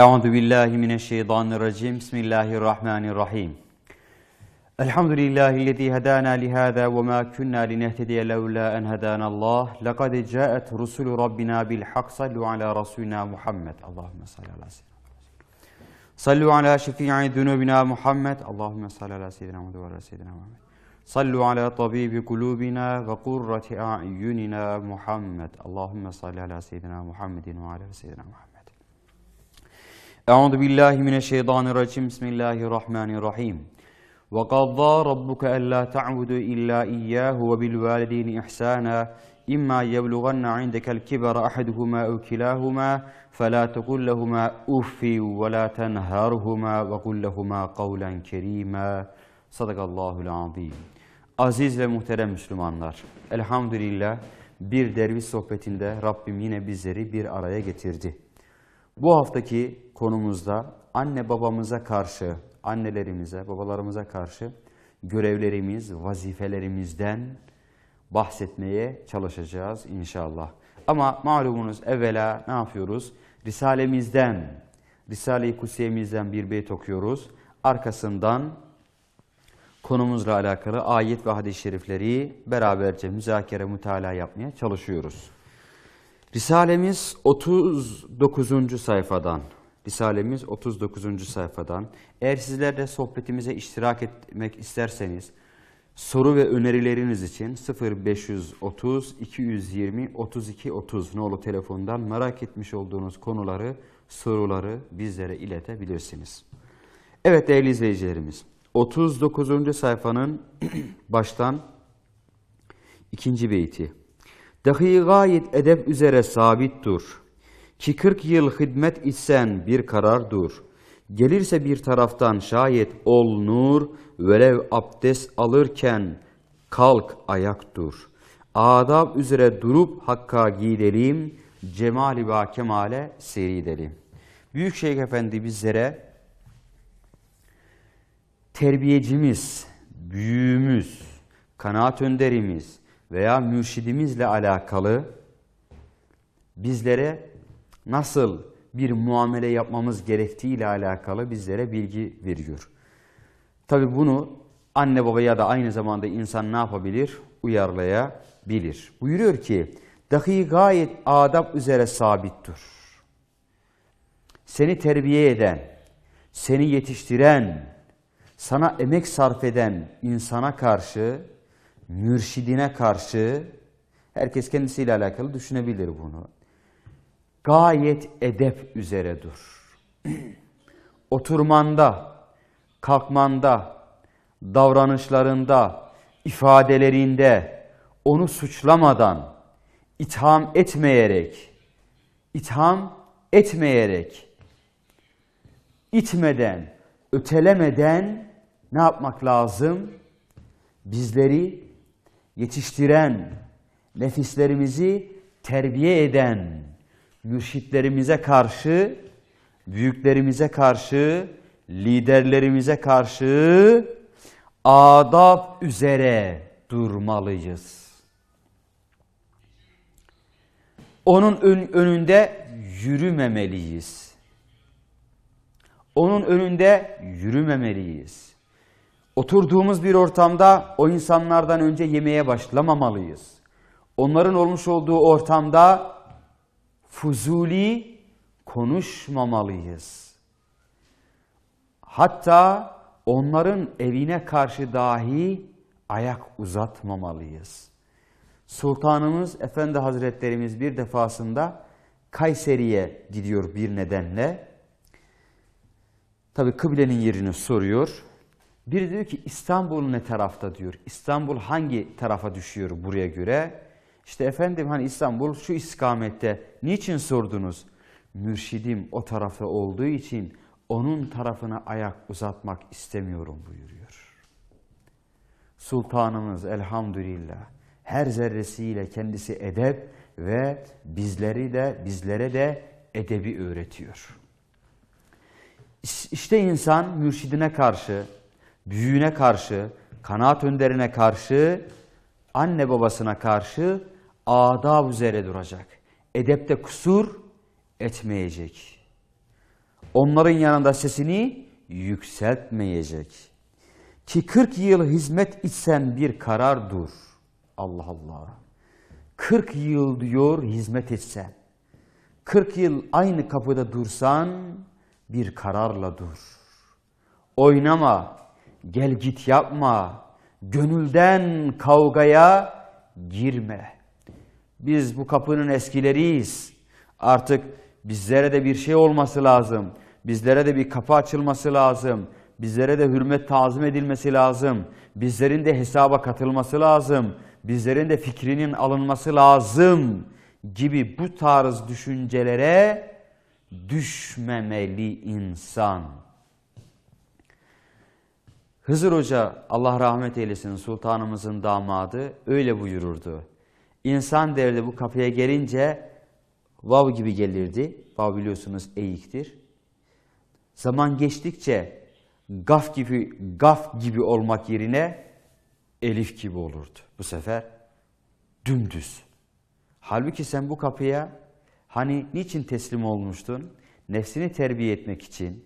Euzu billahi mineşşeytanirracim. Bismillahirrahmanirrahim. Elhamdülillahi'llezî hedâna lihâzâ ve mâ kunnâ linehtediye levlâ en hedânallâh. Lekad câet rusulü rabbina bil hak sallu ala rasulina Muhammed. Allahumme salli ala Sallu ala şefii zunubina Muhammed. Allahumme salli ala seyyidina Muhammed ve ala seyyidina Muhammed. Sallu ala tabibi kulubina ve kurrati a'yunina Muhammed. Allahumme salli ala seyyidina Muhammedin ve ala seyyidina Muhammed. Euzu billahi mineşşeytanirracim. Bismillahirrahmanirrahim. Ve qadda rabbuka alla ta'budu illa iyyahu ve bil valideyni ihsana. İmma yeblughanna al kibara ahaduhuma ev kilahuma fela tekul lehuma uffi ve la tenharhuma ve kul lehuma kavlen kerima. Sadakallahul azim. Aziz ve muhterem Müslümanlar, elhamdülillah bir derviş sohbetinde Rabbim yine bizleri bir araya getirdi. Bu haftaki konumuzda anne babamıza karşı, annelerimize, babalarımıza karşı görevlerimiz, vazifelerimizden bahsetmeye çalışacağız inşallah. Ama malumunuz evvela ne yapıyoruz? Risalemizden, Risale-i Kusiye'mizden bir beyt okuyoruz. Arkasından konumuzla alakalı ayet ve hadis-i şerifleri beraberce müzakere, mütalaa yapmaya çalışıyoruz. Risalemiz 39. sayfadan Risalemiz 39. sayfadan. Eğer sizler de sohbetimize iştirak etmek isterseniz soru ve önerileriniz için 0530 220 32 30 nolu telefondan merak etmiş olduğunuz konuları, soruları bizlere iletebilirsiniz. Evet değerli izleyicilerimiz 39. sayfanın baştan ikinci beyti. Dahi gayet edep üzere sabit dur. Ki 40 yıl hizmet etsen bir karar dur. Gelirse bir taraftan şayet ol nur, velev abdest alırken kalk ayak dur. Adab üzere durup hakka gidelim, cemali ve kemale seyredelim. Büyük Şeyh Efendi bizlere terbiyecimiz, büyüğümüz, kanaat önderimiz veya mürşidimizle alakalı bizlere nasıl bir muamele yapmamız gerektiği ile alakalı bizlere bilgi veriyor. Tabi bunu anne baba ya da aynı zamanda insan ne yapabilir? Uyarlayabilir. Buyuruyor ki, dahi gayet adab üzere sabittir. Seni terbiye eden, seni yetiştiren, sana emek sarf eden insana karşı, mürşidine karşı, herkes kendisiyle alakalı düşünebilir bunu gayet edep üzere dur. Oturmanda, kalkmanda, davranışlarında, ifadelerinde onu suçlamadan, itham etmeyerek, itham etmeyerek, itmeden, ötelemeden ne yapmak lazım? Bizleri yetiştiren, nefislerimizi terbiye eden, mürşitlerimize karşı, büyüklerimize karşı, liderlerimize karşı adab üzere durmalıyız. Onun ön önünde yürümemeliyiz. Onun önünde yürümemeliyiz. Oturduğumuz bir ortamda o insanlardan önce yemeğe başlamamalıyız. Onların olmuş olduğu ortamda fuzuli konuşmamalıyız. Hatta onların evine karşı dahi ayak uzatmamalıyız. Sultanımız Efendi Hazretlerimiz bir defasında Kayseri'ye gidiyor bir nedenle. Tabi kıblenin yerini soruyor. Biri diyor ki İstanbul ne tarafta diyor. İstanbul hangi tarafa düşüyor buraya göre? İşte efendim hani İstanbul şu iskamette niçin sordunuz? Mürşidim o tarafı olduğu için onun tarafına ayak uzatmak istemiyorum buyuruyor. Sultanımız elhamdülillah her zerresiyle kendisi edep ve bizleri de bizlere de edebi öğretiyor. İşte insan mürşidine karşı, büyüğüne karşı, kanaat önderine karşı, anne babasına karşı adab üzere duracak. Edepte kusur etmeyecek. Onların yanında sesini yükseltmeyecek. Ki 40 yıl hizmet içsen bir karar dur. Allah Allah. 40 yıl diyor hizmet etsen. 40 yıl aynı kapıda dursan bir kararla dur. Oynama, gel git yapma, gönülden kavgaya girme.'' Biz bu kapının eskileriyiz. Artık bizlere de bir şey olması lazım. Bizlere de bir kapı açılması lazım. Bizlere de hürmet tazim edilmesi lazım. Bizlerin de hesaba katılması lazım. Bizlerin de fikrinin alınması lazım gibi bu tarz düşüncelere düşmemeli insan. Hızır Hoca Allah rahmet eylesin sultanımızın damadı öyle buyururdu. İnsan derdi bu kapıya gelince vav gibi gelirdi. Vav biliyorsunuz eğiktir. Zaman geçtikçe gaf gibi gaf gibi olmak yerine elif gibi olurdu. Bu sefer dümdüz. Halbuki sen bu kapıya hani niçin teslim olmuştun? Nefsini terbiye etmek için,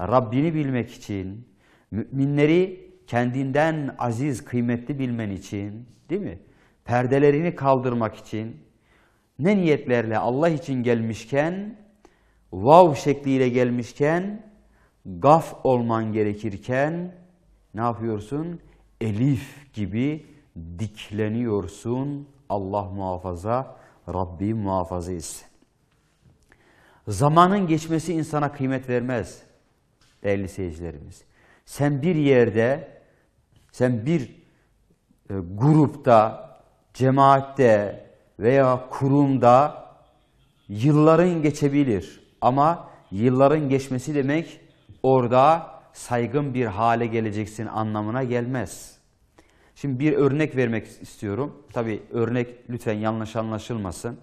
Rabbini bilmek için, müminleri kendinden aziz, kıymetli bilmen için, değil mi? perdelerini kaldırmak için ne niyetlerle Allah için gelmişken, vav şekliyle gelmişken, gaf olman gerekirken ne yapıyorsun? Elif gibi dikleniyorsun. Allah muhafaza, Rabbi muhafaza etsin. Zamanın geçmesi insana kıymet vermez değerli seyircilerimiz. Sen bir yerde, sen bir e, grupta, cemaatte veya kurumda yılların geçebilir. Ama yılların geçmesi demek orada saygın bir hale geleceksin anlamına gelmez. Şimdi bir örnek vermek istiyorum. Tabi örnek lütfen yanlış anlaşılmasın.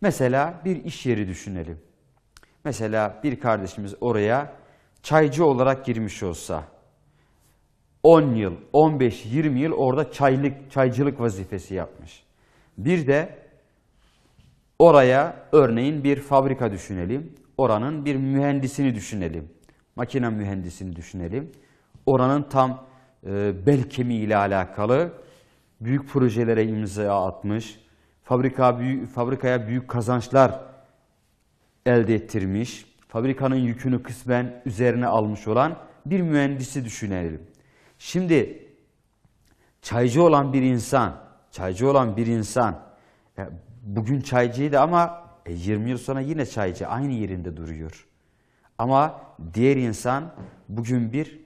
Mesela bir iş yeri düşünelim. Mesela bir kardeşimiz oraya çaycı olarak girmiş olsa 10 yıl, 15, 20 yıl orada çaylık, çaycılık vazifesi yapmış. Bir de oraya örneğin bir fabrika düşünelim. Oranın bir mühendisini düşünelim. Makine mühendisini düşünelim. Oranın tam e, bel kemiği ile alakalı büyük projelere imza atmış. Fabrika büyük, fabrikaya büyük kazançlar elde ettirmiş. Fabrikanın yükünü kısmen üzerine almış olan bir mühendisi düşünelim. Şimdi çaycı olan bir insan, çaycı olan bir insan e, bugün çaycıydı ama 20 e, yıl sonra yine çaycı aynı yerinde duruyor. Ama diğer insan bugün bir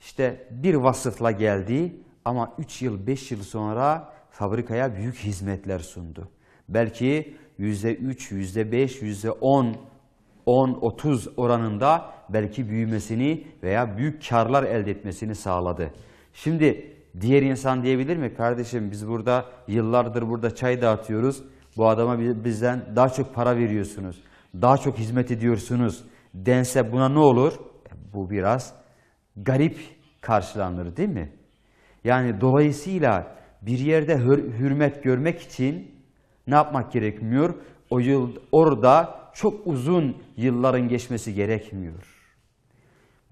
işte bir vasıfla geldi ama 3 yıl 5 yıl sonra fabrikaya büyük hizmetler sundu. Belki %3, %5, %10 10-30 oranında belki büyümesini veya büyük karlar elde etmesini sağladı. Şimdi diğer insan diyebilir mi? Kardeşim biz burada yıllardır burada çay dağıtıyoruz. Bu adama bizden daha çok para veriyorsunuz. Daha çok hizmet ediyorsunuz dense buna ne olur? E, bu biraz garip karşılanır değil mi? Yani dolayısıyla bir yerde hürmet görmek için ne yapmak gerekmiyor? O yıl orada çok uzun yılların geçmesi gerekmiyor.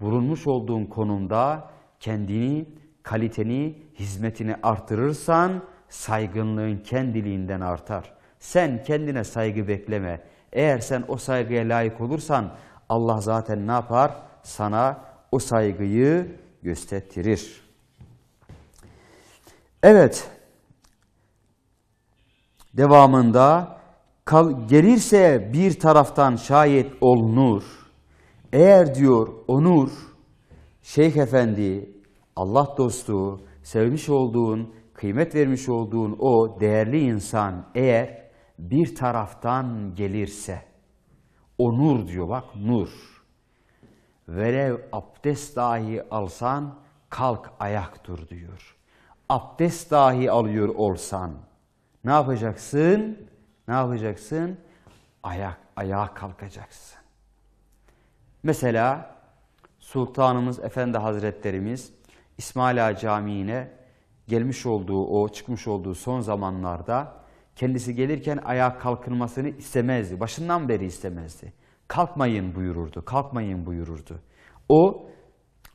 Bulunmuş olduğun konumda kendini, kaliteni, hizmetini artırırsan saygınlığın kendiliğinden artar. Sen kendine saygı bekleme. Eğer sen o saygıya layık olursan Allah zaten ne yapar? Sana o saygıyı göstertirir. Evet. Devamında Kal gelirse bir taraftan şayet olunur. Eğer diyor onur, Şeyh Efendi, Allah dostu, sevmiş olduğun, kıymet vermiş olduğun o değerli insan eğer bir taraftan gelirse, onur diyor bak nur. Velev abdest dahi alsan kalk ayak dur diyor. Abdest dahi alıyor olsan ne yapacaksın? Ne yapacaksın? Ayak, ayağa kalkacaksın. Mesela Sultanımız Efendi Hazretlerimiz İsmail Ağa Camii'ne gelmiş olduğu o çıkmış olduğu son zamanlarda kendisi gelirken ayağa kalkılmasını istemezdi. Başından beri istemezdi. Kalkmayın buyururdu, kalkmayın buyururdu. O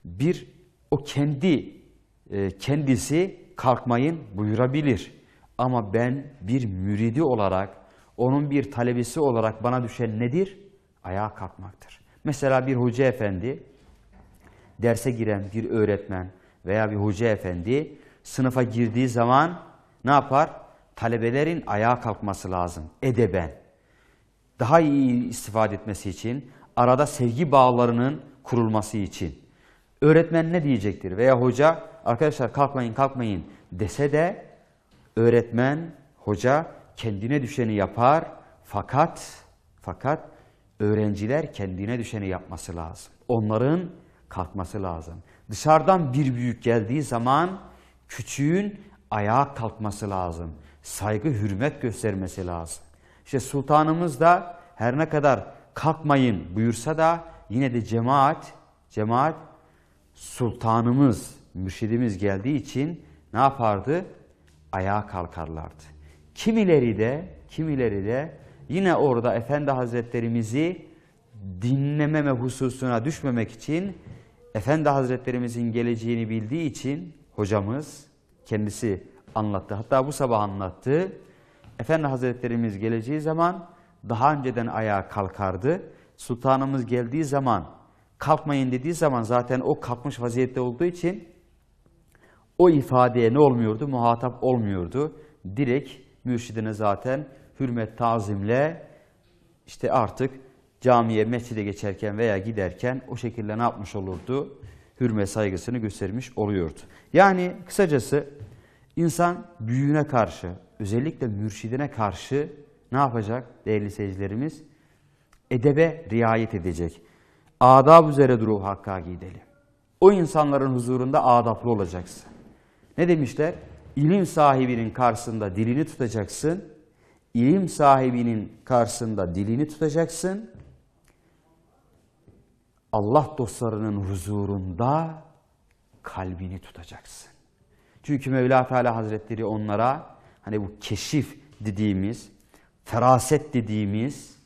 bir, o kendi, e, kendisi kalkmayın buyurabilir. Ama ben bir müridi olarak onun bir talebesi olarak bana düşen nedir? Ayağa kalkmaktır. Mesela bir hoca efendi, derse giren bir öğretmen veya bir hoca efendi sınıfa girdiği zaman ne yapar? Talebelerin ayağa kalkması lazım edeben. Daha iyi istifade etmesi için, arada sevgi bağlarının kurulması için. Öğretmen ne diyecektir veya hoca arkadaşlar kalkmayın kalkmayın dese de öğretmen, hoca kendine düşeni yapar fakat fakat öğrenciler kendine düşeni yapması lazım. Onların kalkması lazım. Dışarıdan bir büyük geldiği zaman küçüğün ayağa kalkması lazım. Saygı, hürmet göstermesi lazım. İşte sultanımız da her ne kadar kalkmayın buyursa da yine de cemaat, cemaat sultanımız, mürşidimiz geldiği için ne yapardı? Ayağa kalkarlardı. Kimileri de, kimileri de yine orada Efendi Hazretlerimizi dinlememe hususuna düşmemek için Efendi Hazretlerimizin geleceğini bildiği için hocamız kendisi anlattı. Hatta bu sabah anlattı. Efendi Hazretlerimiz geleceği zaman daha önceden ayağa kalkardı. Sultanımız geldiği zaman kalkmayın dediği zaman zaten o kalkmış vaziyette olduğu için o ifadeye ne olmuyordu? Muhatap olmuyordu. Direkt mürşidine zaten hürmet tazimle işte artık camiye, mescide geçerken veya giderken o şekilde ne yapmış olurdu? Hürmet saygısını göstermiş oluyordu. Yani kısacası insan büyüğüne karşı, özellikle mürşidine karşı ne yapacak değerli seyircilerimiz? Edebe riayet edecek. Adab üzere duru hakka gideli. O insanların huzurunda adaplı olacaksın. Ne demişler? İlim sahibinin karşısında dilini tutacaksın. İlim sahibinin karşısında dilini tutacaksın. Allah dostlarının huzurunda kalbini tutacaksın. Çünkü Mevla Teala Hazretleri onlara hani bu keşif dediğimiz, feraset dediğimiz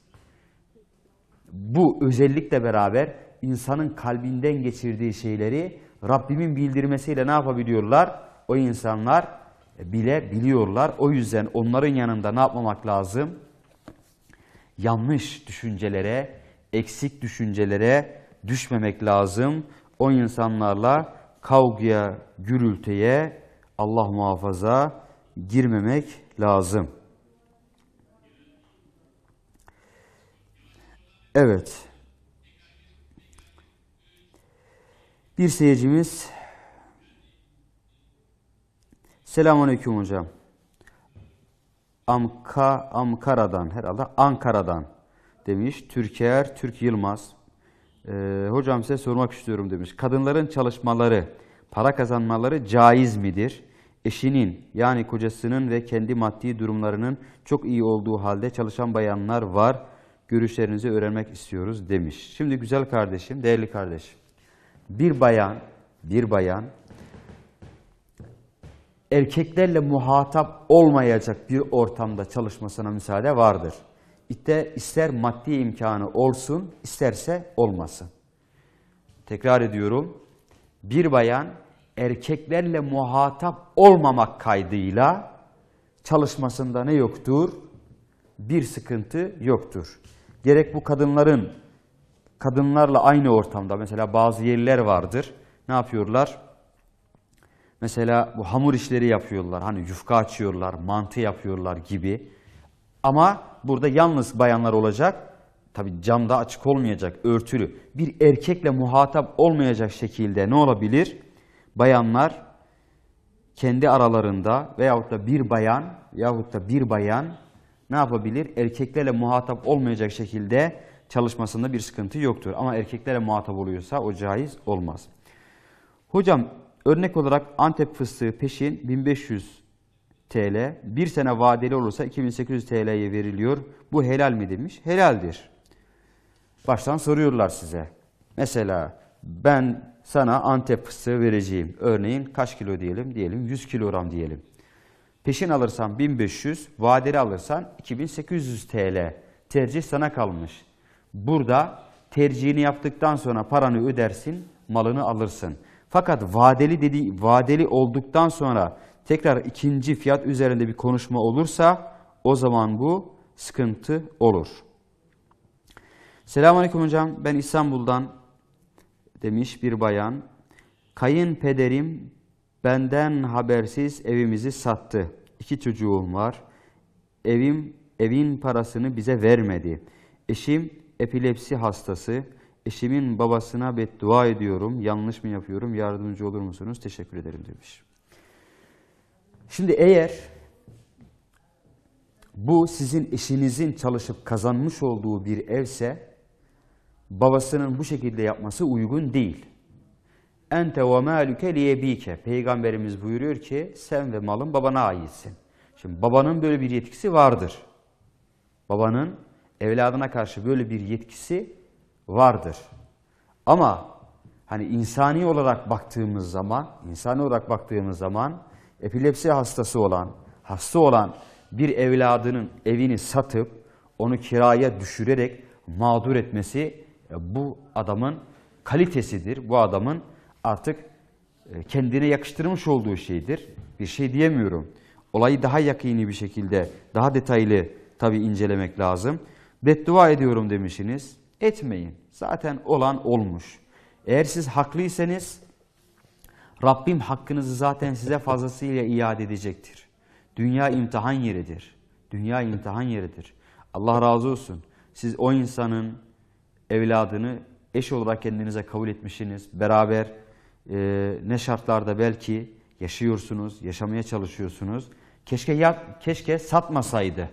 bu özellikle beraber insanın kalbinden geçirdiği şeyleri Rabbimin bildirmesiyle ne yapabiliyorlar? o insanlar e, bile biliyorlar. O yüzden onların yanında ne yapmamak lazım? Yanlış düşüncelere, eksik düşüncelere düşmemek lazım. O insanlarla kavgaya, gürültüye Allah muhafaza girmemek lazım. Evet. Bir seyircimiz Selamünaleyküm hocam. Amka, Ankara'dan herhalde Ankara'dan demiş. Türker, Türk Yılmaz. Ee, hocam size sormak istiyorum demiş. Kadınların çalışmaları, para kazanmaları caiz midir? Eşinin yani kocasının ve kendi maddi durumlarının çok iyi olduğu halde çalışan bayanlar var. Görüşlerinizi öğrenmek istiyoruz demiş. Şimdi güzel kardeşim, değerli kardeşim. Bir bayan, bir bayan erkeklerle muhatap olmayacak bir ortamda çalışmasına müsaade vardır. İşte ister maddi imkanı olsun, isterse olmasın. Tekrar ediyorum. Bir bayan erkeklerle muhatap olmamak kaydıyla çalışmasında ne yoktur? Bir sıkıntı yoktur. Gerek bu kadınların kadınlarla aynı ortamda mesela bazı yerler vardır. Ne yapıyorlar? Mesela bu hamur işleri yapıyorlar. Hani yufka açıyorlar, mantı yapıyorlar gibi. Ama burada yalnız bayanlar olacak. Tabi camda açık olmayacak, örtülü. Bir erkekle muhatap olmayacak şekilde ne olabilir? Bayanlar kendi aralarında veyahut da bir bayan yahut da bir bayan ne yapabilir? Erkeklerle muhatap olmayacak şekilde çalışmasında bir sıkıntı yoktur. Ama erkeklerle muhatap oluyorsa o caiz olmaz. Hocam Örnek olarak Antep fıstığı peşin 1500 TL, bir sene vadeli olursa 2800 TL'ye veriliyor. Bu helal mi demiş? Helaldir. Baştan soruyorlar size. Mesela ben sana Antep fıstığı vereceğim. Örneğin kaç kilo diyelim? Diyelim 100 kilogram diyelim. Peşin alırsan 1500, vadeli alırsan 2800 TL. Tercih sana kalmış. Burada tercihini yaptıktan sonra paranı ödersin, malını alırsın. Fakat vadeli dediği vadeli olduktan sonra tekrar ikinci fiyat üzerinde bir konuşma olursa o zaman bu sıkıntı olur. Selamünaleyküm hocam. Ben İstanbul'dan demiş bir bayan. Kayınpederim benden habersiz evimizi sattı. İki çocuğum var. Evim evin parasını bize vermedi. Eşim epilepsi hastası. Eşimin babasına beddua ediyorum. Yanlış mı yapıyorum? Yardımcı olur musunuz? Teşekkür ederim demiş. Şimdi eğer bu sizin eşinizin çalışıp kazanmış olduğu bir evse babasının bu şekilde yapması uygun değil. Ente ve maluke liyebike. Peygamberimiz buyuruyor ki sen ve malın babana aitsin. Şimdi babanın böyle bir yetkisi vardır. Babanın evladına karşı böyle bir yetkisi vardır. Ama hani insani olarak baktığımız zaman, insani olarak baktığımız zaman epilepsi hastası olan, hasta olan bir evladının evini satıp onu kiraya düşürerek mağdur etmesi e, bu adamın kalitesidir. Bu adamın artık e, kendine yakıştırmış olduğu şeydir. Bir şey diyemiyorum. Olayı daha yakini bir şekilde, daha detaylı tabii incelemek lazım. Beddua ediyorum demişsiniz etmeyin. Zaten olan olmuş. Eğer siz haklıysanız Rabbim hakkınızı zaten size fazlasıyla iade edecektir. Dünya imtihan yeridir. Dünya imtihan yeridir. Allah razı olsun. Siz o insanın evladını eş olarak kendinize kabul etmişsiniz. Beraber e, ne şartlarda belki yaşıyorsunuz, yaşamaya çalışıyorsunuz. Keşke ya, keşke satmasaydı.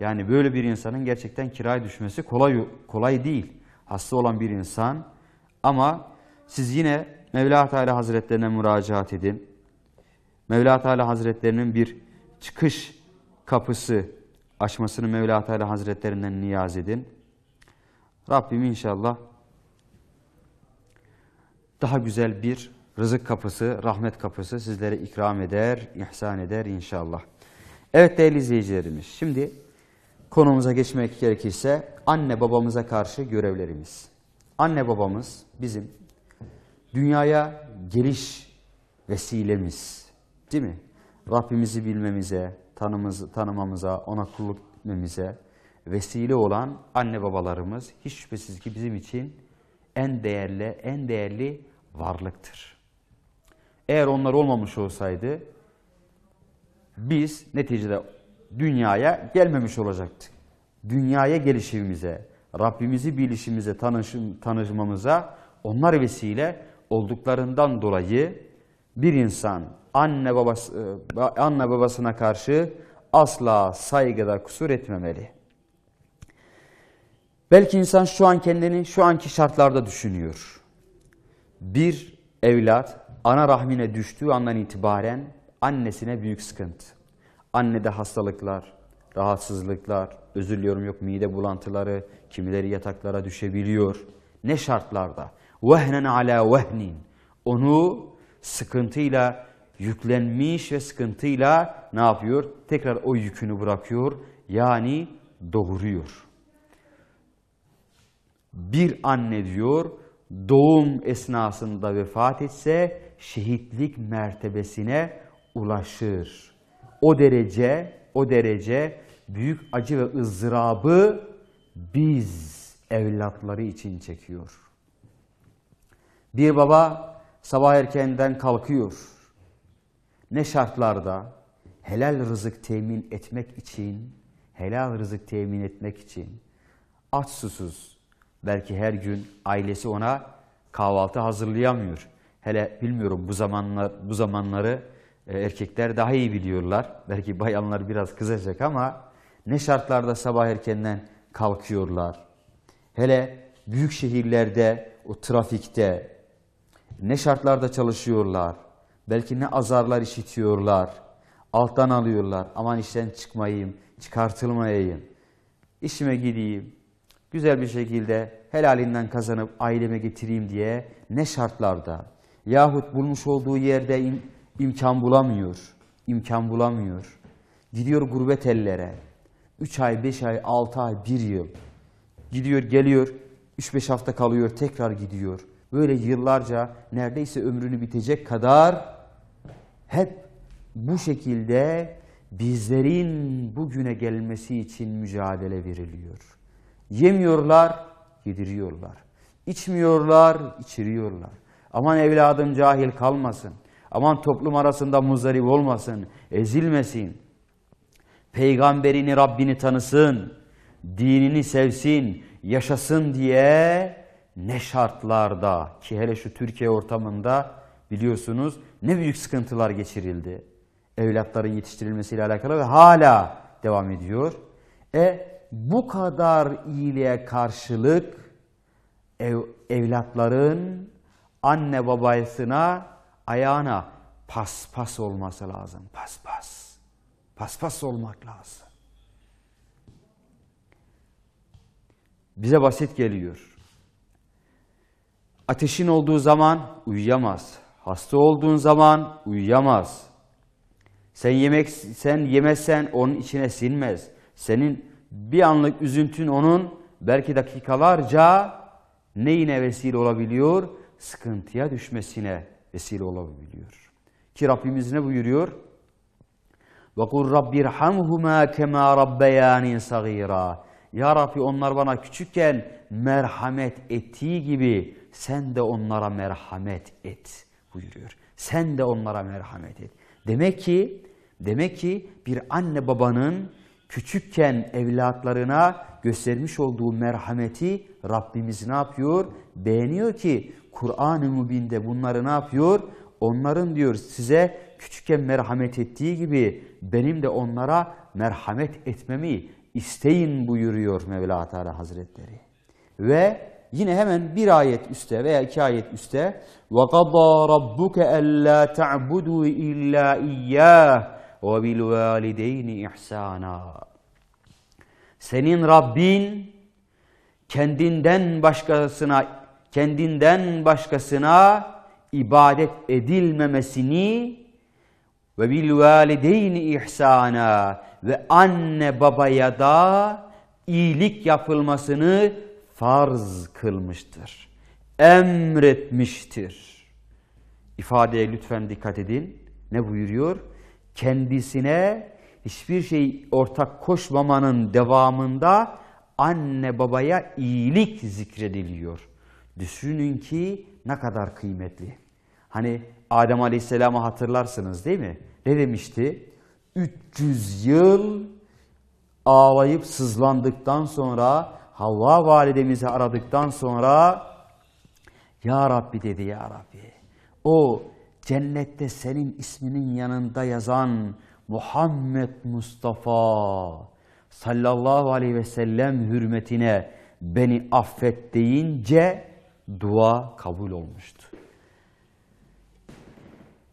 Yani böyle bir insanın gerçekten kiraya düşmesi kolay kolay değil. Hasta olan bir insan ama siz yine Mevla Teala Hazretlerine müracaat edin. Mevla Teala Hazretlerinin bir çıkış kapısı açmasını Mevla Teala Hazretlerinden niyaz edin. Rabbim inşallah daha güzel bir rızık kapısı, rahmet kapısı sizlere ikram eder, ihsan eder inşallah. Evet değerli izleyicilerimiz şimdi konumuza geçmek gerekirse anne babamıza karşı görevlerimiz. Anne babamız bizim dünyaya geliş vesilemiz. Değil mi? Rabbimizi bilmemize, tanımız, tanımamıza, ona kulluk etmemize vesile olan anne babalarımız hiç şüphesiz ki bizim için en değerli, en değerli varlıktır. Eğer onlar olmamış olsaydı biz neticede dünyaya gelmemiş olacaktık. Dünyaya gelişimize, Rabbimizi bilişimize, tanışım, tanışmamıza onlar vesile olduklarından dolayı bir insan anne babası e, anne babasına karşı asla saygıda kusur etmemeli. Belki insan şu an kendini şu anki şartlarda düşünüyor. Bir evlat ana rahmine düştüğü andan itibaren annesine büyük sıkıntı. Annede hastalıklar, rahatsızlıklar, özür diliyorum yok mide bulantıları, kimileri yataklara düşebiliyor. Ne şartlarda? Vehnen ala vehnin. Onu sıkıntıyla yüklenmiş ve sıkıntıyla ne yapıyor? Tekrar o yükünü bırakıyor. Yani doğuruyor. Bir anne diyor doğum esnasında vefat etse şehitlik mertebesine ulaşır o derece, o derece büyük acı ve ızdırabı biz evlatları için çekiyor. Bir baba sabah erkenden kalkıyor. Ne şartlarda? Helal rızık temin etmek için, helal rızık temin etmek için aç susuz. Belki her gün ailesi ona kahvaltı hazırlayamıyor. Hele bilmiyorum bu zamanlar bu zamanları e, erkekler daha iyi biliyorlar. Belki bayanlar biraz kızacak ama ne şartlarda sabah erkenden kalkıyorlar. Hele büyük şehirlerde, o trafikte ne şartlarda çalışıyorlar. Belki ne azarlar işitiyorlar. Alttan alıyorlar. Aman işten çıkmayayım, çıkartılmayayım. İşime gideyim. Güzel bir şekilde helalinden kazanıp aileme getireyim diye ne şartlarda yahut bulmuş olduğu yerde in imkan bulamıyor, imkan bulamıyor. Gidiyor gurbet ellere. Üç ay, beş ay, altı ay, bir yıl. Gidiyor, geliyor, üç beş hafta kalıyor, tekrar gidiyor. Böyle yıllarca neredeyse ömrünü bitecek kadar hep bu şekilde bizlerin bugüne gelmesi için mücadele veriliyor. Yemiyorlar, yediriyorlar. İçmiyorlar, içiriyorlar. Aman evladım cahil kalmasın. Aman toplum arasında muzdarip olmasın, ezilmesin. Peygamberini, Rabbini tanısın, dinini sevsin, yaşasın diye ne şartlarda ki hele şu Türkiye ortamında biliyorsunuz ne büyük sıkıntılar geçirildi. Evlatların yetiştirilmesiyle alakalı ve hala devam ediyor. E bu kadar iyiliğe karşılık ev, evlatların anne babasına ayağına paspas olması lazım. Paspas. Paspas olmak lazım. Bize basit geliyor. Ateşin olduğu zaman uyuyamaz. Hasta olduğun zaman uyuyamaz. Sen yemek sen yemezsen onun içine sinmez. Senin bir anlık üzüntün onun belki dakikalarca neyine vesile olabiliyor? Sıkıntıya düşmesine vesile olabiliyor. Ki Rabbimiz ne buyuruyor? وَقُلْ رَبِّ رَحَمْهُمَا كَمَا رَبَّيَانِي صَغِيرًا Ya Rabbi onlar bana küçükken merhamet ettiği gibi sen de onlara merhamet et buyuruyor. Sen de onlara merhamet et. Demek ki demek ki bir anne babanın küçükken evlatlarına göstermiş olduğu merhameti Rabbimiz ne yapıyor? Beğeniyor ki Kur'an-ı Mübin'de bunları ne yapıyor? Onların diyor size küçükken merhamet ettiği gibi benim de onlara merhamet etmemi isteyin buyuruyor Mevla Teala Hazretleri. Ve yine hemen bir ayet üste veya iki ayet üste وَقَضَى رَبُّكَ أَلَّا تَعْبُدُوا اِلَّا اِيَّاهِ وَبِالْوَالِدَيْنِ اِحْسَانًا Senin Rabbin kendinden başkasına kendinden başkasına ibadet edilmemesini ve bil valideyni ihsana ve anne babaya da iyilik yapılmasını farz kılmıştır. Emretmiştir. İfadeye lütfen dikkat edin. Ne buyuruyor? Kendisine hiçbir şey ortak koşmamanın devamında anne babaya iyilik zikrediliyor. Düşünün ki ne kadar kıymetli. Hani Adem Aleyhisselam'ı hatırlarsınız değil mi? Ne demişti? 300 yıl ağlayıp sızlandıktan sonra Havva validemizi aradıktan sonra Ya Rabbi dedi Ya Rabbi. O cennette senin isminin yanında yazan Muhammed Mustafa sallallahu aleyhi ve sellem hürmetine beni affet deyince dua kabul olmuştu.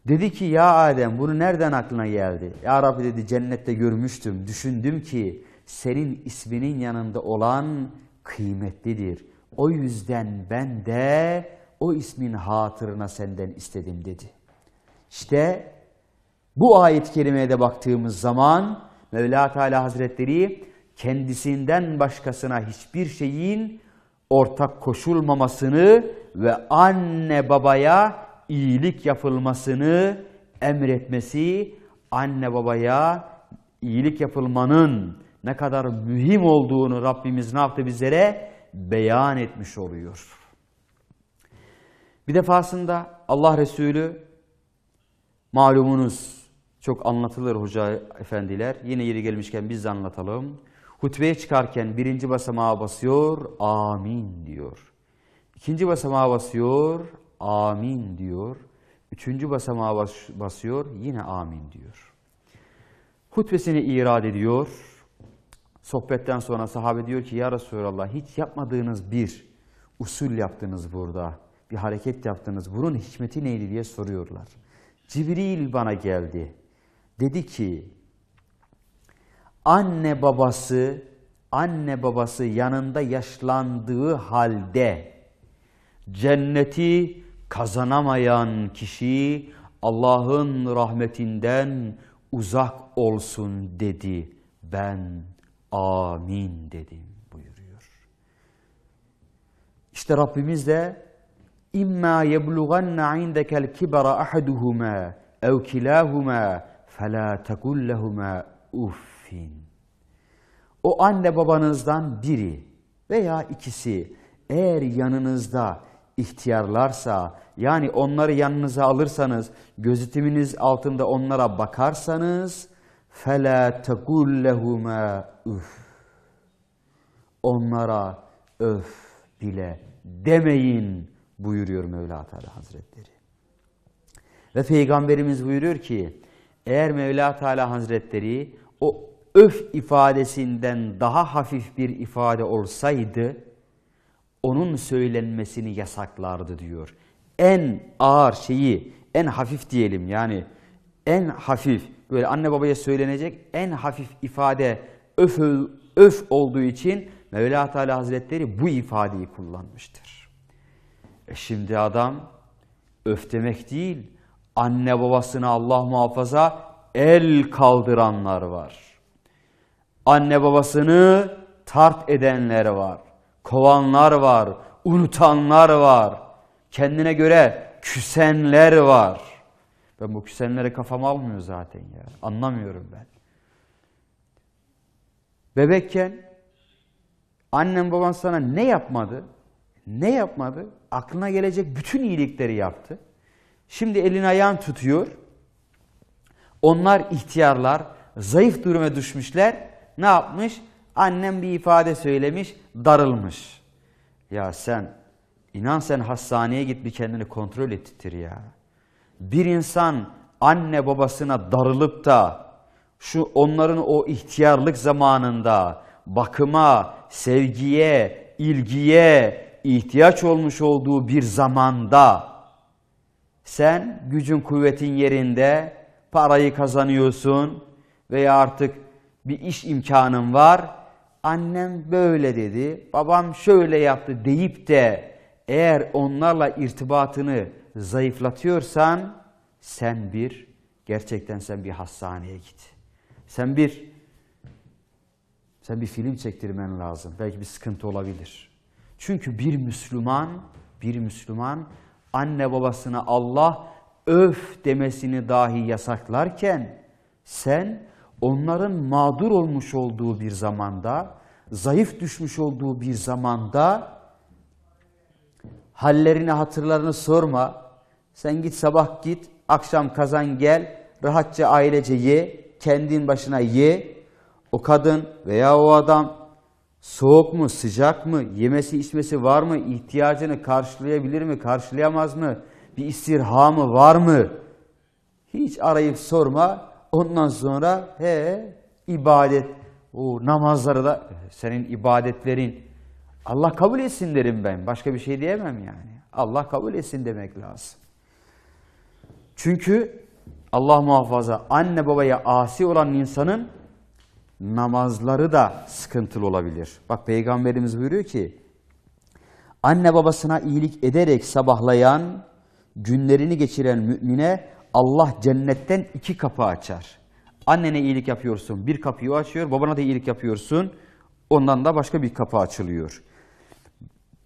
Dedi ki ya Adem bunu nereden aklına geldi? Ya Rabbi dedi cennette görmüştüm. Düşündüm ki senin isminin yanında olan kıymetlidir. O yüzden ben de o ismin hatırına senden istedim dedi. İşte bu ayet-i kerimeye de baktığımız zaman Mevla Teala Hazretleri kendisinden başkasına hiçbir şeyin ortak koşulmamasını ve anne babaya iyilik yapılmasını emretmesi, anne babaya iyilik yapılmanın ne kadar mühim olduğunu Rabbimiz ne yaptı bizlere? Beyan etmiş oluyor. Bir defasında Allah Resulü malumunuz çok anlatılır hoca efendiler. Yine yeri gelmişken biz de anlatalım. Hutbeye çıkarken birinci basamağa basıyor, amin diyor. İkinci basamağa basıyor, amin diyor. Üçüncü basamağa bas basıyor, yine amin diyor. Hutbesini irad ediyor. Sohbetten sonra sahabe diyor ki, Ya Resulallah hiç yapmadığınız bir usul yaptınız burada. Bir hareket yaptınız. Bunun hikmeti neydi diye soruyorlar. Cibril bana geldi. Dedi ki, anne babası anne babası yanında yaşlandığı halde cenneti kazanamayan kişi Allah'ın rahmetinden uzak olsun dedi. Ben amin dedim buyuruyor. İşte Rabbimiz de imma yeblughanna indekel kibara ahaduhuma ev kilahuma fela tekul uff arifin. O anne babanızdan biri veya ikisi eğer yanınızda ihtiyarlarsa yani onları yanınıza alırsanız gözetiminiz altında onlara bakarsanız fela tekul lehume üf. Onlara öf bile demeyin buyuruyor Mevla Teala Hazretleri. Ve Peygamberimiz buyuruyor ki eğer Mevla Teala Hazretleri o öf ifadesinden daha hafif bir ifade olsaydı onun söylenmesini yasaklardı diyor. En ağır şeyi, en hafif diyelim yani en hafif böyle anne babaya söylenecek en hafif ifade öf, öf olduğu için Mevla Teala Hazretleri bu ifadeyi kullanmıştır. E şimdi adam öf demek değil, anne babasını Allah muhafaza el kaldıranlar var. Anne babasını tart edenler var. Kovanlar var. Unutanlar var. Kendine göre küsenler var. Ben bu küsenlere kafam almıyor zaten ya. Anlamıyorum ben. Bebekken annem baban sana ne yapmadı? Ne yapmadı? Aklına gelecek bütün iyilikleri yaptı. Şimdi elini ayağın tutuyor. Onlar ihtiyarlar, zayıf duruma düşmüşler ne yapmış? Annem bir ifade söylemiş, darılmış. Ya sen, inan sen hastaneye git bir kendini kontrol ettir ya. Bir insan anne babasına darılıp da şu onların o ihtiyarlık zamanında bakıma, sevgiye, ilgiye ihtiyaç olmuş olduğu bir zamanda sen gücün kuvvetin yerinde parayı kazanıyorsun veya artık bir iş imkanım var. Annem böyle dedi, babam şöyle yaptı deyip de eğer onlarla irtibatını zayıflatıyorsan sen bir, gerçekten sen bir hastaneye git. Sen bir, sen bir film çektirmen lazım. Belki bir sıkıntı olabilir. Çünkü bir Müslüman, bir Müslüman anne babasına Allah öf demesini dahi yasaklarken sen onların mağdur olmuş olduğu bir zamanda, zayıf düşmüş olduğu bir zamanda hallerini hatırlarını sorma. Sen git sabah git, akşam kazan gel, rahatça ailece ye, kendin başına ye. O kadın veya o adam soğuk mu, sıcak mı, yemesi içmesi var mı, ihtiyacını karşılayabilir mi, karşılayamaz mı, bir istirhamı var mı? Hiç arayıp sorma, Ondan sonra he ibadet, o namazları da senin ibadetlerin Allah kabul etsin derim ben. Başka bir şey diyemem yani. Allah kabul etsin demek lazım. Çünkü Allah muhafaza anne babaya asi olan insanın namazları da sıkıntılı olabilir. Bak Peygamberimiz buyuruyor ki anne babasına iyilik ederek sabahlayan, günlerini geçiren mümine Allah cennetten iki kapı açar. Annene iyilik yapıyorsun, bir kapıyı açıyor. Babana da iyilik yapıyorsun, ondan da başka bir kapı açılıyor.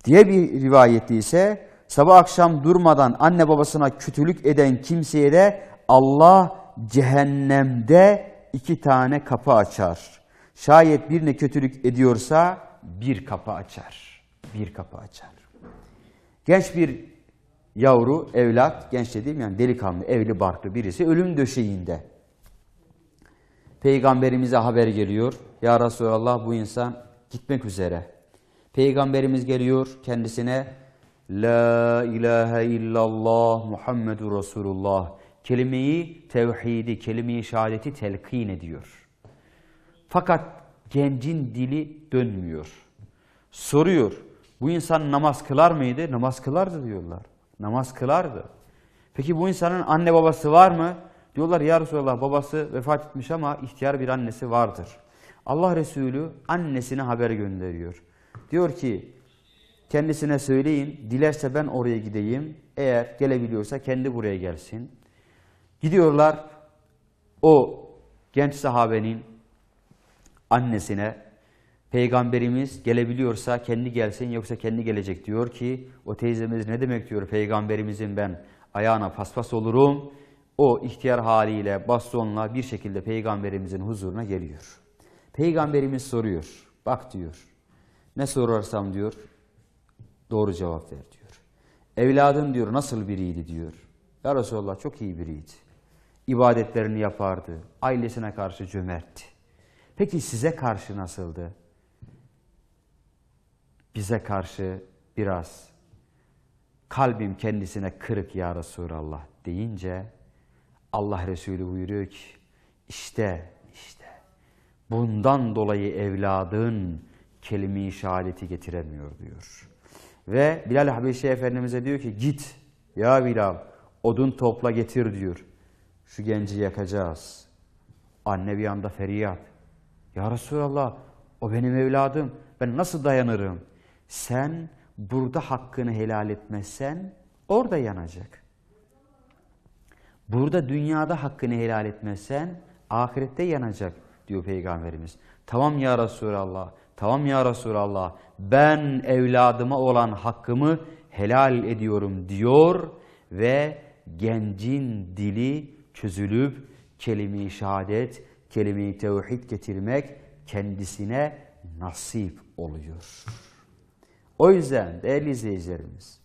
Diye bir rivayette ise sabah akşam durmadan anne babasına kötülük eden kimseye de Allah cehennemde iki tane kapı açar. Şayet birine kötülük ediyorsa bir kapı açar. Bir kapı açar. Genç bir yavru, evlat, genç dediğim yani delikanlı, evli barklı birisi ölüm döşeğinde. Peygamberimize haber geliyor. Ya Resulallah bu insan gitmek üzere. Peygamberimiz geliyor kendisine La ilahe illallah Muhammedur Resulullah kelimeyi tevhidi, kelimeyi şehadeti telkin ediyor. Fakat gencin dili dönmüyor. Soruyor bu insan namaz kılar mıydı? Namaz kılardı diyorlar. Namaz kılardı. Peki bu insanın anne babası var mı? Diyorlar ya Resulallah babası vefat etmiş ama ihtiyar bir annesi vardır. Allah Resulü annesine haber gönderiyor. Diyor ki kendisine söyleyin dilerse ben oraya gideyim. Eğer gelebiliyorsa kendi buraya gelsin. Gidiyorlar o genç sahabenin annesine Peygamberimiz gelebiliyorsa kendi gelsin yoksa kendi gelecek diyor ki o teyzemiz ne demek diyor peygamberimizin ben ayağına paspas olurum. O ihtiyar haliyle bastonla bir şekilde peygamberimizin huzuruna geliyor. Peygamberimiz soruyor. Bak diyor. Ne sorarsam diyor doğru cevap ver diyor. Evladın diyor nasıl biriydi diyor. Ya Resulallah çok iyi biriydi. İbadetlerini yapardı. Ailesine karşı cömertti. Peki size karşı nasıldı? bize karşı biraz kalbim kendisine kırık ya Resulallah deyince Allah Resulü buyuruyor ki işte işte bundan dolayı evladın kelime-i şehadeti getiremiyor diyor. Ve Bilal Habeşi Efendimiz'e diyor ki git ya Bilal odun topla getir diyor. Şu genci yakacağız. Anne bir anda feryat. Ya Resulallah o benim evladım ben nasıl dayanırım? Sen burada hakkını helal etmezsen orada yanacak. Burada dünyada hakkını helal etmezsen ahirette yanacak diyor Peygamberimiz. Tamam ya Resulallah, tamam ya Resulallah ben evladıma olan hakkımı helal ediyorum diyor ve gencin dili çözülüp kelime-i şehadet, kelime-i tevhid getirmek kendisine nasip oluyor. O yüzden değerli izleyicilerimiz,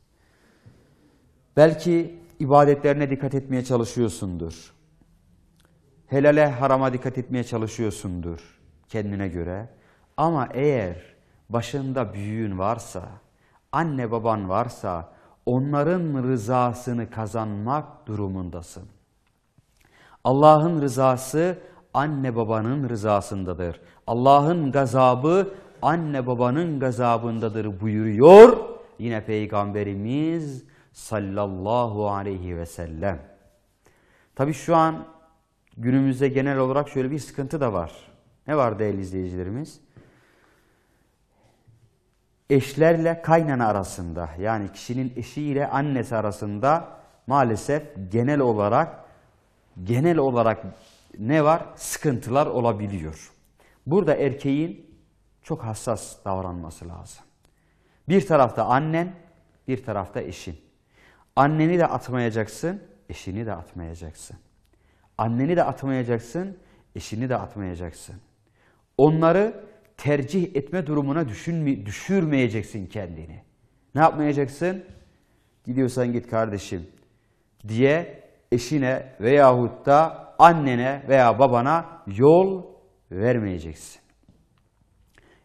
belki ibadetlerine dikkat etmeye çalışıyorsundur. Helale harama dikkat etmeye çalışıyorsundur kendine göre. Ama eğer başında büyüğün varsa, anne baban varsa onların rızasını kazanmak durumundasın. Allah'ın rızası anne babanın rızasındadır. Allah'ın gazabı anne babanın gazabındadır buyuruyor. Yine Peygamberimiz sallallahu aleyhi ve sellem. Tabi şu an günümüzde genel olarak şöyle bir sıkıntı da var. Ne var değerli izleyicilerimiz? Eşlerle kaynana arasında yani kişinin eşiyle annesi arasında maalesef genel olarak genel olarak ne var? Sıkıntılar olabiliyor. Burada erkeğin çok hassas davranması lazım. Bir tarafta annen, bir tarafta eşin. Anneni de atmayacaksın, eşini de atmayacaksın. Anneni de atmayacaksın, eşini de atmayacaksın. Onları tercih etme durumuna düşünme, düşürmeyeceksin kendini. Ne yapmayacaksın? Gidiyorsan git kardeşim diye eşine veyahut da annene veya babana yol vermeyeceksin.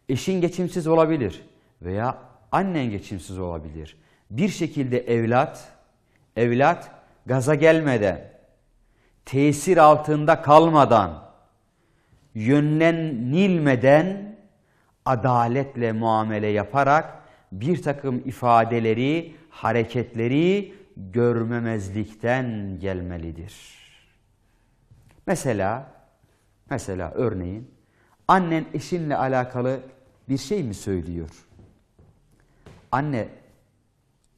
Eşin geçimsiz olabilir veya annen geçimsiz olabilir. Bir şekilde evlat, evlat gaza gelmeden, tesir altında kalmadan, yönlenilmeden adaletle muamele yaparak bir takım ifadeleri, hareketleri görmemezlikten gelmelidir. Mesela, mesela örneğin annen eşinle alakalı bir şey mi söylüyor? Anne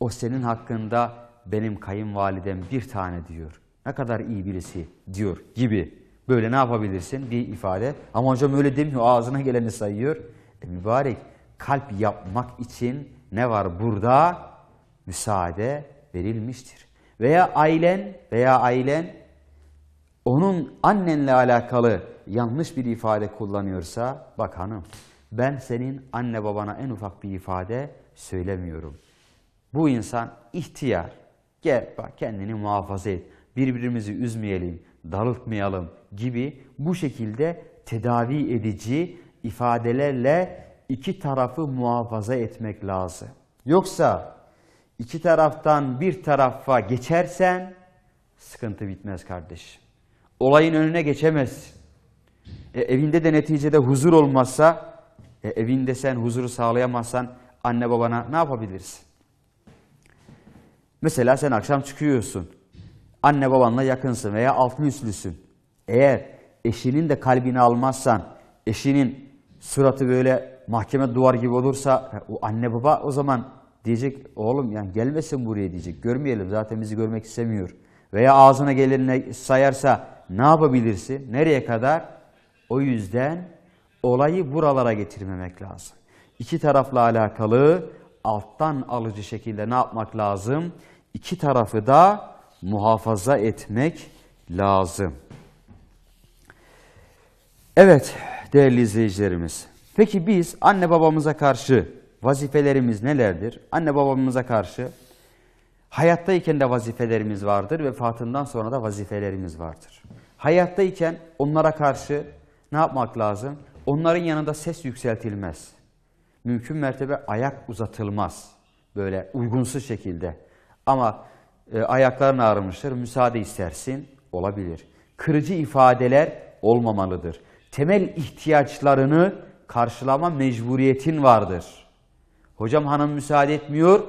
o senin hakkında benim kayınvalidem bir tane diyor. Ne kadar iyi birisi diyor gibi. Böyle ne yapabilirsin? Bir ifade. Ama hocam öyle demiyor. Ağzına geleni sayıyor. E mübarek kalp yapmak için ne var burada? Müsaade verilmiştir. Veya ailen veya ailen onun annenle alakalı yanlış bir ifade kullanıyorsa bak hanım ben senin anne babana en ufak bir ifade söylemiyorum. Bu insan ihtiyar. Gel bak kendini muhafaza et. Birbirimizi üzmeyelim, darıltmayalım gibi bu şekilde tedavi edici ifadelerle iki tarafı muhafaza etmek lazım. Yoksa iki taraftan bir tarafa geçersen sıkıntı bitmez kardeş. Olayın önüne geçemez. E, evinde de neticede huzur olmazsa e, evinde sen huzuru sağlayamazsan anne babana ne yapabilirsin? Mesela sen akşam çıkıyorsun. Anne babanla yakınsın veya altın üstlüsün. Eğer eşinin de kalbini almazsan, eşinin suratı böyle mahkeme duvar gibi olursa o anne baba o zaman diyecek oğlum yani gelmesin buraya diyecek. Görmeyelim zaten bizi görmek istemiyor. Veya ağzına gelene sayarsa ne yapabilirsin? Nereye kadar? O yüzden olayı buralara getirmemek lazım. İki tarafla alakalı alttan alıcı şekilde ne yapmak lazım? İki tarafı da muhafaza etmek lazım. Evet değerli izleyicilerimiz. Peki biz anne babamıza karşı vazifelerimiz nelerdir? Anne babamıza karşı hayattayken de vazifelerimiz vardır. Vefatından sonra da vazifelerimiz vardır. Hayattayken onlara karşı ne yapmak lazım? Onların yanında ses yükseltilmez. Mümkün mertebe ayak uzatılmaz. Böyle uygunsuz şekilde. Ama e, ayakların ağrımıştır, müsaade istersin, olabilir. Kırıcı ifadeler olmamalıdır. Temel ihtiyaçlarını karşılama mecburiyetin vardır. Hocam hanım müsaade etmiyor,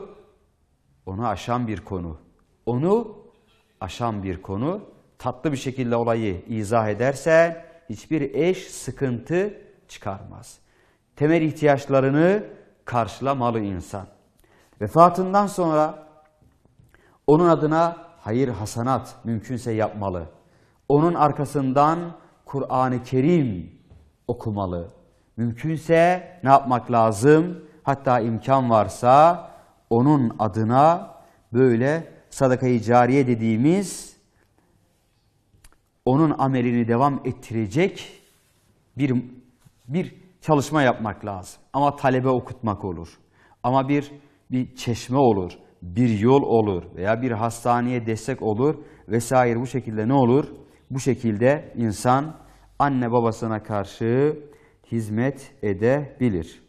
onu aşan bir konu. Onu aşan bir konu. Tatlı bir şekilde olayı izah edersen hiçbir eş sıkıntı çıkarmaz. Temel ihtiyaçlarını karşılamalı insan. Vefatından sonra onun adına hayır hasanat mümkünse yapmalı. Onun arkasından Kur'an-ı Kerim okumalı. Mümkünse ne yapmak lazım? Hatta imkan varsa onun adına böyle sadakayı cariye dediğimiz onun amelini devam ettirecek bir, bir çalışma yapmak lazım. Ama talebe okutmak olur. Ama bir, bir çeşme olur, bir yol olur veya bir hastaneye destek olur vesaire bu şekilde ne olur? Bu şekilde insan anne babasına karşı hizmet edebilir.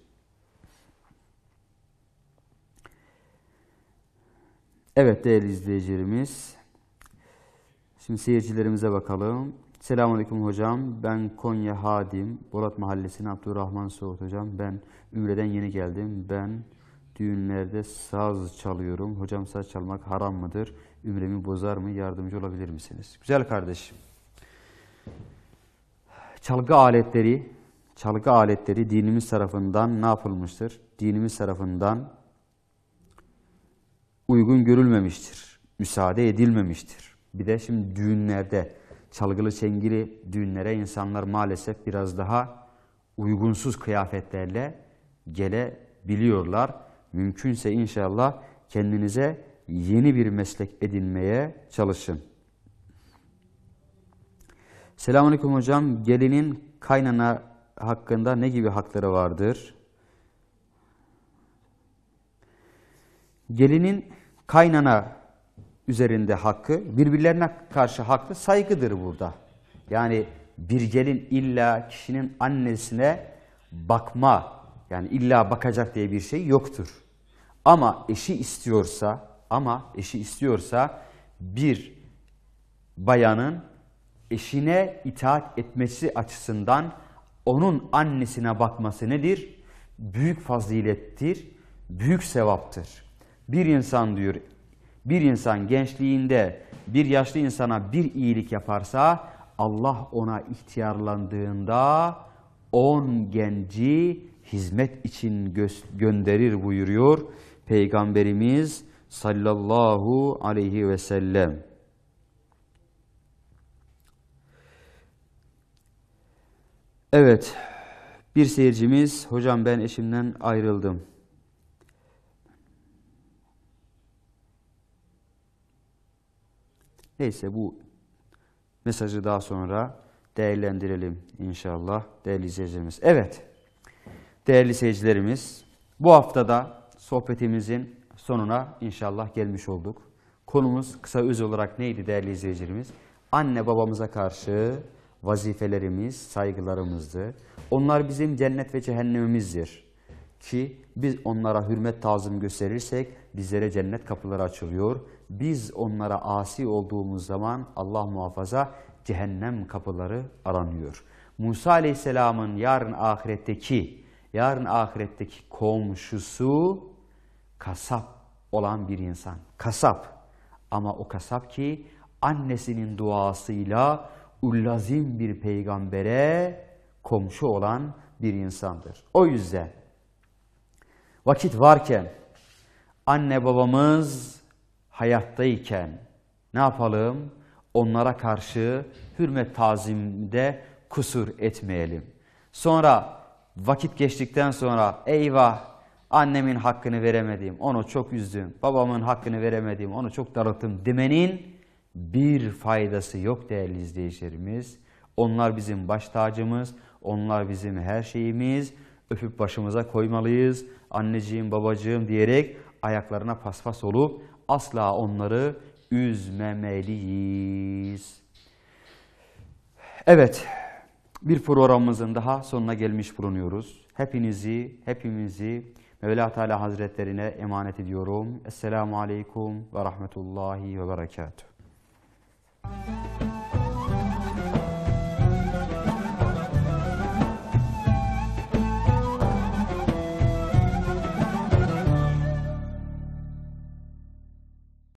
Evet değerli izleyicilerimiz, Şimdi seyircilerimize bakalım. Selamünaleyküm hocam. Ben Konya Hadim. Borat Mahallesi'nin Abdurrahman Soğut hocam. Ben Ümre'den yeni geldim. Ben düğünlerde saz çalıyorum. Hocam saz çalmak haram mıdır? Ümremi bozar mı? Yardımcı olabilir misiniz? Güzel kardeşim. Çalgı aletleri, çalgı aletleri dinimiz tarafından ne yapılmıştır? Dinimiz tarafından uygun görülmemiştir. Müsaade edilmemiştir. Bir de şimdi düğünlerde çalgılı çengiri düğünlere insanlar maalesef biraz daha uygunsuz kıyafetlerle gelebiliyorlar. Mümkünse inşallah kendinize yeni bir meslek edinmeye çalışın. Selamünaleyküm hocam. Gelinin kaynana hakkında ne gibi hakları vardır? Gelinin kaynana üzerinde hakkı, birbirlerine karşı hakkı saygıdır burada. Yani birgelin illa kişinin annesine bakma, yani illa bakacak diye bir şey yoktur. Ama eşi istiyorsa, ama eşi istiyorsa bir bayanın eşine itaat etmesi açısından onun annesine bakması nedir? Büyük fazilettir, büyük sevaptır. Bir insan diyor bir insan gençliğinde bir yaşlı insana bir iyilik yaparsa Allah ona ihtiyarlandığında on genci hizmet için gö gönderir buyuruyor Peygamberimiz sallallahu aleyhi ve sellem. Evet, bir seyircimiz, hocam ben eşimden ayrıldım. Neyse bu mesajı daha sonra değerlendirelim inşallah değerli izleyicilerimiz. Evet değerli seyircilerimiz bu haftada sohbetimizin sonuna inşallah gelmiş olduk. Konumuz kısa öz olarak neydi değerli izleyicilerimiz? Anne babamıza karşı vazifelerimiz, saygılarımızdı. Onlar bizim cennet ve cehennemimizdir. Ki biz onlara hürmet tazım gösterirsek bizlere cennet kapıları açılıyor. Biz onlara asi olduğumuz zaman Allah muhafaza cehennem kapıları aranıyor. Musa Aleyhisselam'ın yarın ahiretteki, yarın ahiretteki komşusu kasap olan bir insan. Kasap. Ama o kasap ki annesinin duasıyla ullazim bir peygambere komşu olan bir insandır. O yüzden vakit varken anne babamız hayattayken ne yapalım? Onlara karşı hürmet tazimde kusur etmeyelim. Sonra vakit geçtikten sonra eyvah annemin hakkını veremedim, onu çok üzdüm, babamın hakkını veremedim, onu çok daralttım demenin bir faydası yok değerli izleyicilerimiz. Onlar bizim baş tacımız, onlar bizim her şeyimiz. Öpüp başımıza koymalıyız, anneciğim babacığım diyerek ayaklarına paspas olup asla onları üzmemeliyiz. Evet, bir programımızın daha sonuna gelmiş bulunuyoruz. Hepinizi, hepimizi Mevla Teala Hazretlerine emanet ediyorum. Esselamu Aleyküm ve Rahmetullahi ve Berekatuhu.